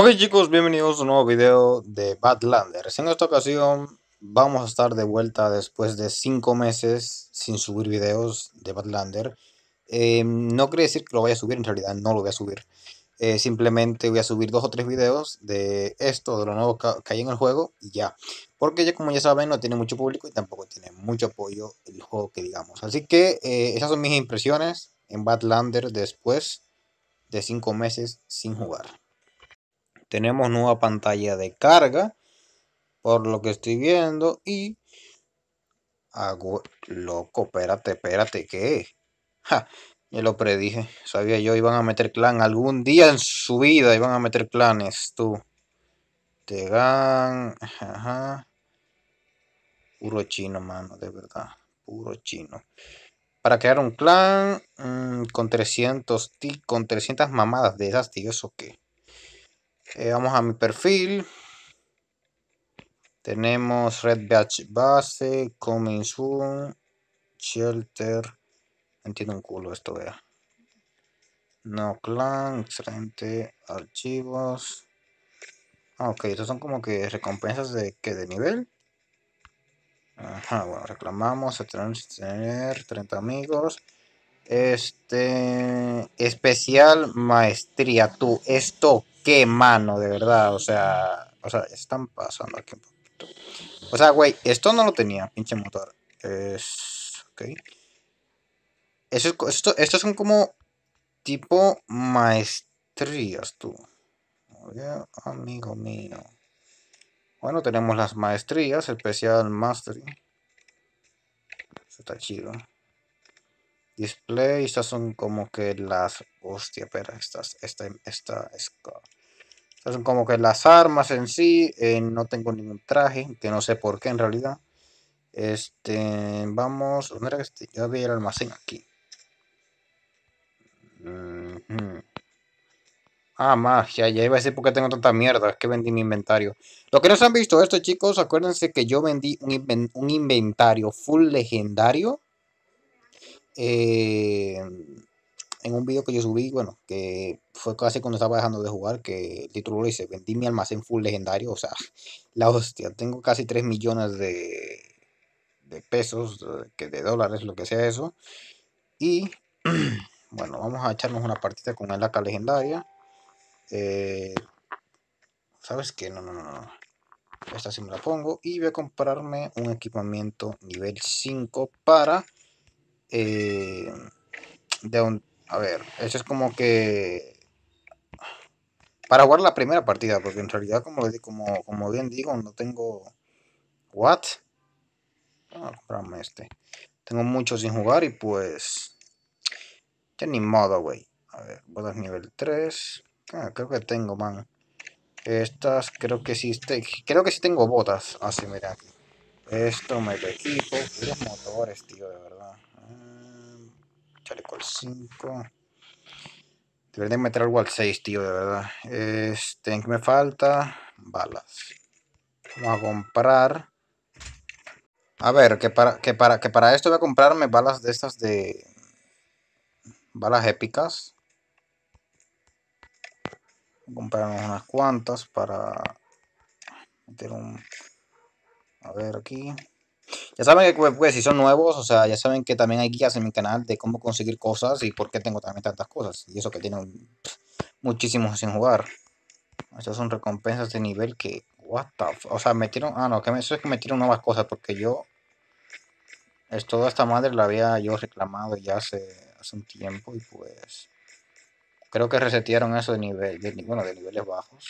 Ok chicos, bienvenidos a un nuevo video de Badlanders. En esta ocasión vamos a estar de vuelta después de 5 meses sin subir videos de Badlander. Eh, no quiere decir que lo vaya a subir, en realidad no lo voy a subir. Eh, simplemente voy a subir dos o tres videos de esto, de lo nuevo que hay en el juego y ya. Porque ya como ya saben no tiene mucho público y tampoco tiene mucho apoyo el juego que digamos. Así que eh, esas son mis impresiones en Badlander después de 5 meses sin jugar. Tenemos nueva pantalla de carga, por lo que estoy viendo, y hago, loco, espérate, espérate, ¿qué ya lo predije, sabía yo, iban a meter clan algún día en su vida, iban a meter clanes, tú. Tegan, ajá. Puro chino, mano, de verdad, puro chino. Para crear un clan mm, con 300 con 300 mamadas de esas, tío, ¿eso qué? Eh, vamos a mi perfil. Tenemos Red Batch Base, Coming Soon, Shelter. Entiendo un culo esto, vea. No Clan, excelente, archivos. Ah, ok, estos son como que recompensas de que de nivel. Ajá, bueno, reclamamos, tenemos 30 amigos. Este, especial maestría, tú, esto, qué mano, de verdad. O sea, o sea, están pasando aquí un poquito. O sea, güey, esto no lo tenía, pinche motor. Es. Ok. Eso, esto, estos son como tipo maestrías, tú. amigo mío. Bueno, tenemos las maestrías, especial mastery. Eso está chido. Display, estas son como que las. Hostia, espera, estas, esta, esta, son como que las armas en sí, eh, no tengo ningún traje, que no sé por qué en realidad. Este, vamos, ¿dónde era este? Yo el almacén aquí. Ah, magia, ya iba a decir por qué tengo tanta mierda, es que vendí mi inventario. Lo que no se han visto esto, chicos, acuérdense que yo vendí un, inventario full legendario. Eh, en un video que yo subí, bueno, que fue casi cuando estaba dejando de jugar, que el título dice, vendí mi almacén full legendario, o sea, la hostia, tengo casi 3 millones de, de pesos, que de, dólares, lo que sea eso. Y bueno, vamos a echarnos una partita con el AK legendaria. Eh, ¿Sabes qué? No, no, no, Esta sí me la pongo. Y voy a comprarme un equipamiento nivel 5 para... Eh, de un, a ver, eso es como que... Para jugar la primera partida, porque en realidad, como, como, como bien digo, no tengo... ¿What? Ah, este. Tengo mucho sin jugar y pues... Ya ni modo, güey. A ver, botas nivel 3. Ah, creo que tengo, man. Estas creo que sí este, creo que sí tengo botas. Así, ah, mira aquí. Esto me equipo. Los motores, tío, de verdad chaleco al 5. Debería meter algo al 6, tío, de verdad. Este, ¿en qué me falta? Balas. Vamos a comprar. A ver, que para, que para, que para esto voy a comprarme balas de estas de... Balas épicas. Compramos unas cuantas para meter un... A ver aquí. Ya saben que pues, pues, si son nuevos, o sea, ya saben que también hay guías en mi canal de cómo conseguir cosas y por qué tengo también tantas cosas. Y eso que tienen muchísimos sin jugar. Estas son recompensas de nivel que. What the O sea, metieron. Ah, no, que me, eso es que metieron nuevas cosas porque yo. Es toda esta madre la había yo reclamado ya hace, hace un tiempo y pues. Creo que resetearon eso de nivel. bueno, de niveles bajos.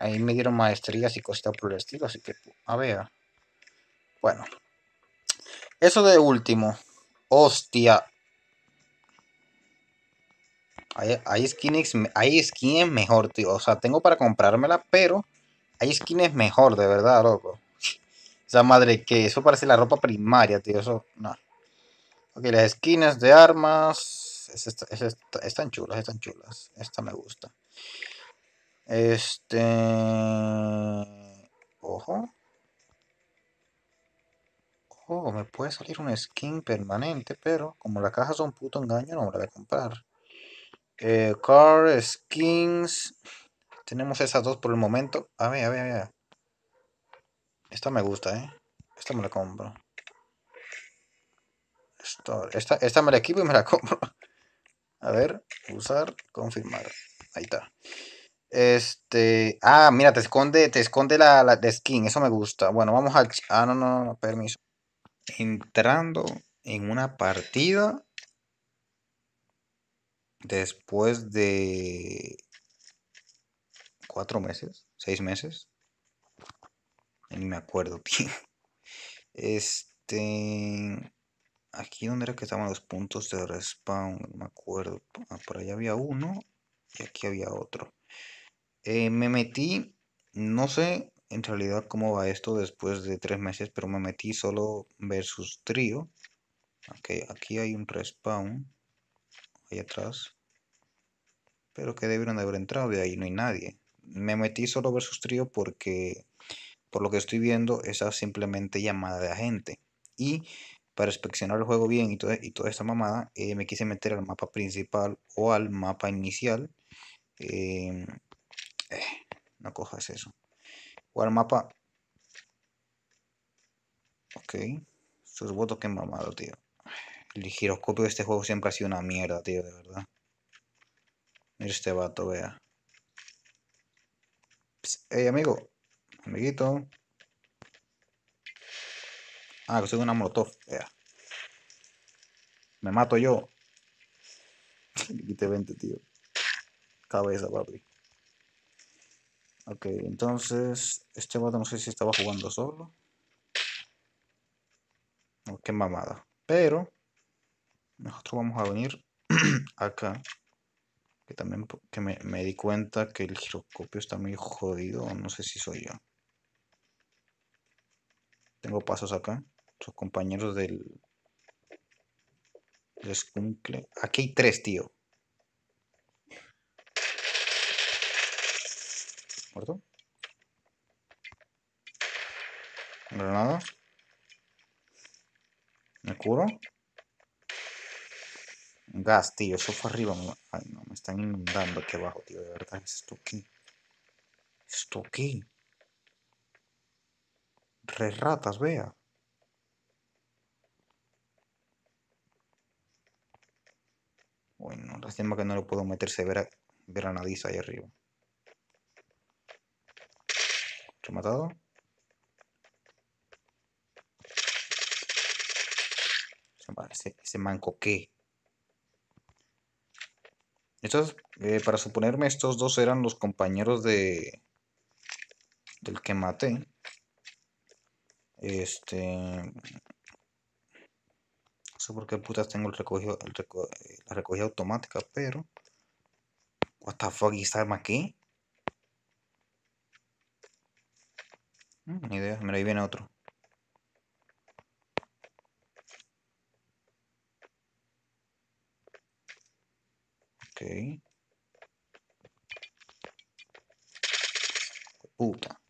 Ahí me dieron maestrías y cositas por el estilo, así que. A ver. Bueno. Eso de último. Hostia. Hay, hay, skins, hay skins mejor, tío. O sea, tengo para comprármela, pero hay skins mejor, de verdad, loco. Esa madre que eso parece la ropa primaria, tío. Eso, no. Ok, las skins de armas. están chulas, están chulas. Esta me gusta. Este. Ojo. Oh, me puede salir un skin permanente, pero como la caja son puto engaño, no me la voy a comprar. Eh, car, skins. Tenemos esas dos por el momento. A ver, a ver, a ver. Esta me gusta, ¿eh? Esta me la compro. Esta, esta, me la equipo y me la compro. A ver, usar, confirmar. Ahí está. Este. Ah, mira, te esconde, te esconde la, skin. Eso me gusta. Bueno, vamos a. Ah, no, no, permiso entrando en una partida después de cuatro meses, seis meses, ni me acuerdo bien. Este, aquí donde era que estaban los puntos de respawn, no me acuerdo. Ah, por allá había uno y aquí había otro. Eh, me metí, no sé en realidad cómo va esto después de tres meses, pero me metí solo versus trío. Okay, aquí hay un respawn, ahí atrás. Pero que debieron de haber entrado, de ahí no hay nadie. Me metí solo versus trío porque, por lo que estoy viendo, esa simplemente llamada de agente. Y para inspeccionar el juego bien y, y toda esta mamada, eh, me quise meter al mapa principal o al mapa inicial. Eh, eh, no cojas eso o mapa. Ok. Sus votos, que mamado, tío. El giroscopio de este juego siempre ha sido una mierda, tío, de verdad. Mira este vato, vea. hey, amigo. Amiguito. Ah, que soy una molotov, vea. Me mato yo. y te vente, tío. Cabeza, papi. Ok, entonces este no sé si estaba jugando solo. Oh, qué mamada. Pero nosotros vamos a venir acá. Que también que me, di cuenta que el giroscopio está muy jodido. No sé si soy yo. Tengo pasos acá. Sus compañeros del... Descumple. Aquí hay tres, tío. Muerto. Granada. Me curo. Gas, tío. Eso fue arriba. Ay, no, me están inundando aquí abajo, tío. De verdad, esto aquí. Esto aquí. Re ratas, vea. Bueno, la lástima que no lo puedo meter severa granadiza ahí arriba matado. Ese, manco qué. Estos, eh, para suponerme, estos dos eran los compañeros de del que maté. Este. No sé por qué putas tengo la recogida automática, pero. What the fuck, ¿y esta aquí? Mm, Ni idea. Mira, ahí viene otro. Ok. Puta.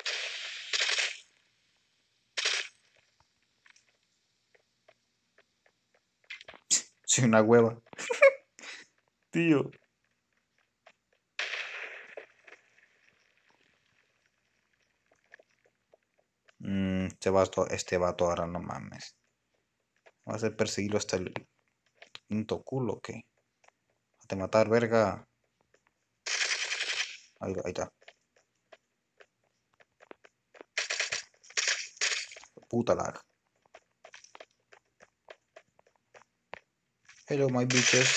Soy una hueva. Tío. este vato, este vato ahora no mames. Vas a perseguirlo hasta el quinto culo, que. A te matar, verga. Ahí, está. Puta lag. Hello, my bitches.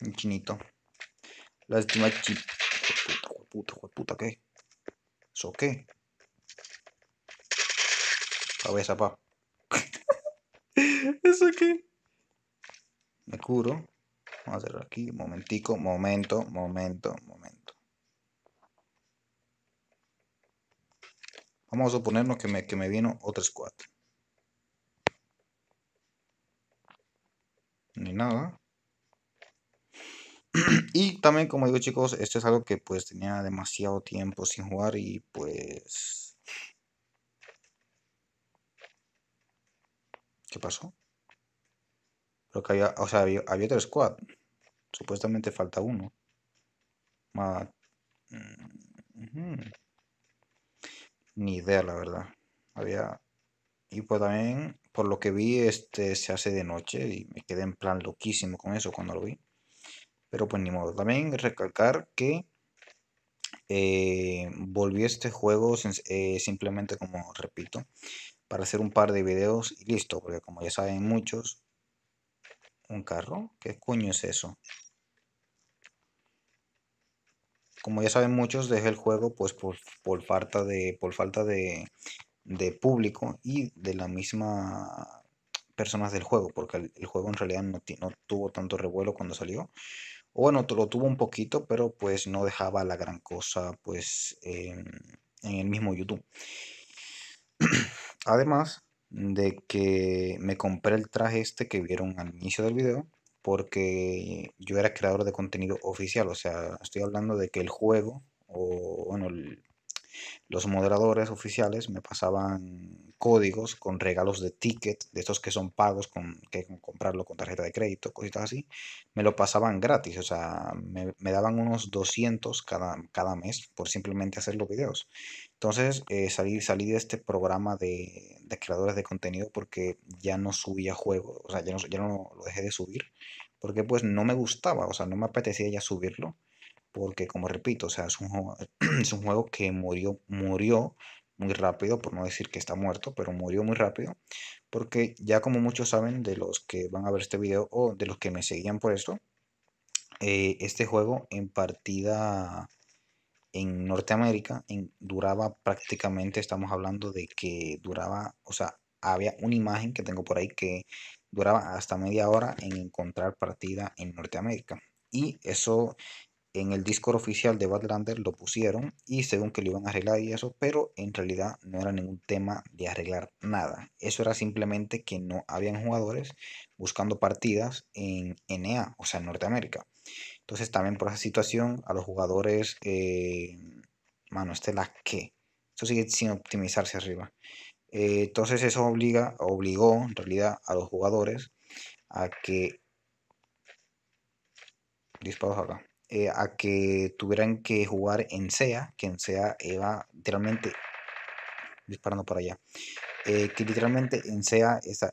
Un chinito. Lástima, chip. Puta, puta, puta, ¿qué? ¿Eso qué? Cabeza, voy ¿Eso qué? Me curo. Vamos a hacerlo aquí. Momentico, momento, momento, momento. Vamos a suponernos que me, que me vino otra squad. Ni nada. y también, como digo chicos, esto es algo que pues tenía demasiado tiempo sin jugar y pues ¿Qué pasó? Creo que había, o sea, había, squad. Supuestamente falta uno. Mm, mm. Ni idea, la verdad. Había... Y pues también, por lo que vi, este se hace de noche y me quedé en plan loquísimo con eso cuando lo vi. Pero pues ni modo. También recalcar que eh, volví a este juego eh, simplemente como, repito, para hacer un par de videos y listo, porque como ya saben muchos, un carro, ¿qué coño es eso? Como ya saben muchos, dejé el juego pues por, falta, de, por falta de, público y de la misma personas del juego, porque el, juego en realidad no, tuvo tanto revuelo cuando salió. O bueno, lo tuvo un poquito, pero pues no dejaba la gran cosa pues en el mismo YouTube. Además de que me compré el traje este que vieron al inicio del video porque yo era creador de contenido oficial, o sea, estoy hablando de que el juego o bueno, los moderadores oficiales me pasaban códigos con regalos de ticket, de estos que son pagos, con, que comprarlo con tarjeta de crédito, cositas así, me lo pasaban gratis, o sea, me, daban unos 200 cada, cada mes por simplemente hacer los videos. Entonces eh, salí, de este programa de, creadores de contenido porque ya no subía juegos, o sea, ya no, no lo dejé de subir, porque pues no me gustaba, o sea, no me apetecía ya subirlo, porque como repito, o sea, es un juego, es un juego que murió, murió muy rápido, por no decir que está muerto, pero murió muy rápido, porque ya como muchos saben de los que van a ver este video o de los que me seguían por esto, eh, este juego en partida en Norteamérica duraba prácticamente, estamos hablando de que duraba, o sea, había una imagen que tengo por ahí que duraba hasta media hora en encontrar partida en Norteamérica. Y eso en el Discord oficial de Badlander lo pusieron y según que lo iban a arreglar y eso, pero en realidad no era ningún tema de arreglar nada. Eso era simplemente que no habían jugadores buscando partidas en NA, o sea, en Norteamérica. Entonces también por esa situación a los jugadores, eh, mano, este la que. Esto sigue sin optimizarse arriba. Eh, entonces eso obliga, obligó en realidad a los jugadores a que... Disparos acá. Eh, a que tuvieran que jugar en SEA, que en SEA iba literalmente disparando por allá. que literalmente en SEA esa,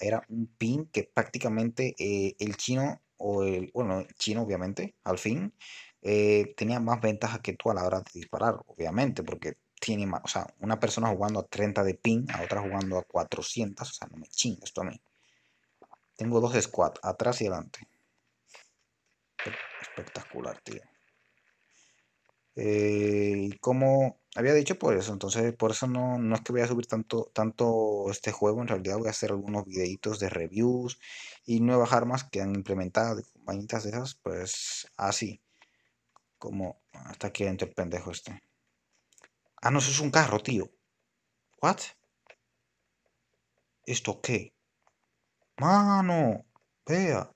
era, un pin que prácticamente el chino o el, bueno, chino obviamente, al fin, eh, tenía más ventajas que tú a la hora de disparar, obviamente, porque tiene más, o sea, una persona jugando a 30 de ping, a otra jugando a 400, o sea, no me chingo esto a mí. Tengo dos squad, atrás y adelante. Espectacular, tío. Eh, y ¿Cómo había dicho por eso, entonces por eso no, es que voy a subir tanto, tanto este juego, en realidad voy a hacer algunos videitos de reviews y nuevas armas que han implementado de compañitas de esas, pues así, como hasta aquí entre el pendejo este. Ah, no, eso es un carro, tío. ¿What? ¿Esto qué? Mano, vea.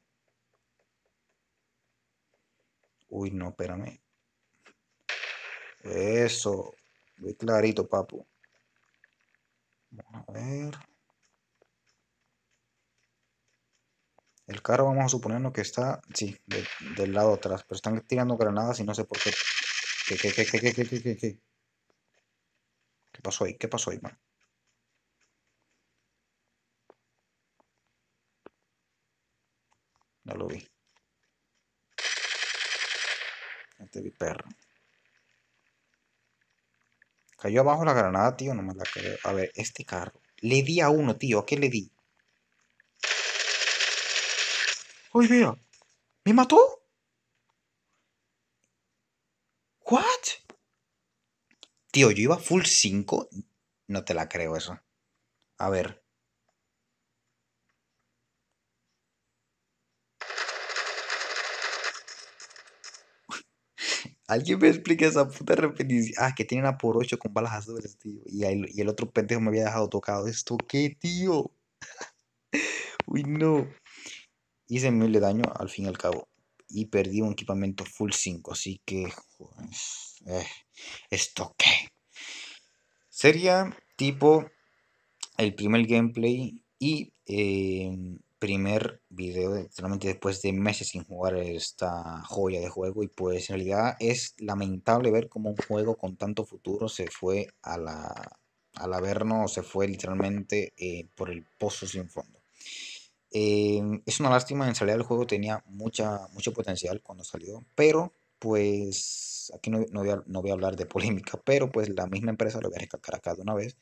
Uy, no, espérame. Eso. Ve clarito, papu. Vamos a ver. El carro vamos a suponernos que está, sí, del lado atrás, pero están tirando granadas y no sé por qué. ¿Qué, qué, qué, qué, qué, qué, qué? ¿Qué pasó ahí? ¿Qué pasó ahí, man? No lo vi. Este vi perro. Cayó abajo la granada, tío. No me la creo. A ver, este carro. Le di a uno, tío. ¿A qué le di? ¡Uy, mira! ¿Me mató? ¿What? Tío, yo iba full 5. No te la creo eso. A ver. Alguien me explique esa puta repetición? Ah, que tiene una por ocho con balas azules, tío. Y, el, y el otro pendejo me había dejado tocado. ¿Esto qué, tío? Uy, no. Hice mil de daño al fin y al cabo. Y perdí un equipamiento full 5. Así que. Eh, ¿Esto qué? Sería tipo el primer gameplay. Y eh, primer video, literalmente después de meses sin jugar esta joya de juego. Y pues en realidad es lamentable ver cómo un juego con tanto futuro se fue a la, al averno, se fue literalmente eh, por el pozo sin fondo. Eh, es una lástima, en realidad el juego tenía mucha, mucho potencial cuando salió, pero pues aquí no, voy a, hablar de polémica, pero pues la misma empresa, lo voy a recalcar acá de una vez,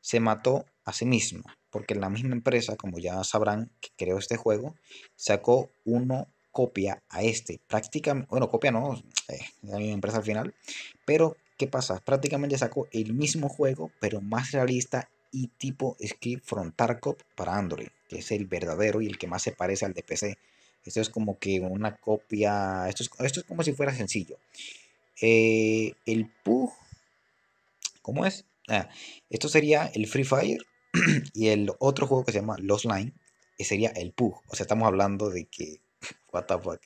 se mató a sí misma, porque la misma empresa, como ya sabrán, que creó este juego, sacó una copia a este, bueno, copia no, es eh, la misma empresa al final, pero ¿qué pasa? Prácticamente sacó el mismo juego, pero más realista y tipo script from Tarkov para Android, que es el verdadero y el que más se parece al de PC. Esto es como que una copia. Esto es, esto es como si fuera sencillo. Eh, el PUG. ¿Cómo es? Ah, esto sería el Free Fire. y el otro juego que se llama Lost Line. Eh, sería el PUG. O sea, estamos hablando de que. What the fuck.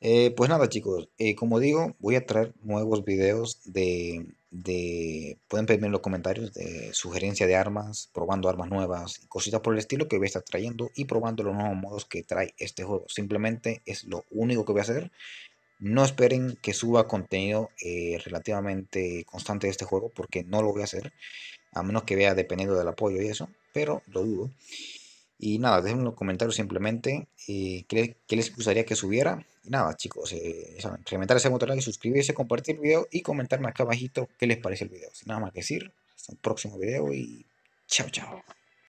Eh, pues nada, chicos. como digo, voy a traer nuevos videos de de, pueden pedirme en los comentarios de sugerencia de armas, probando armas nuevas y cositas por el estilo que voy a estar trayendo y probando los nuevos modos que trae este juego. Simplemente es lo único que voy a hacer. No esperen que suba contenido eh, relativamente constante de este juego porque no lo voy a hacer, a menos que vea dependiendo del apoyo y eso, pero lo dudo. Y nada, déjenme en los comentarios simplemente eh, qué les gustaría que subiera nada chicos, eh, ese botón like, suscribirse, compartir el video y comentarme acá abajito qué les parece el video. nada más que decir, hasta un próximo video y chao chao.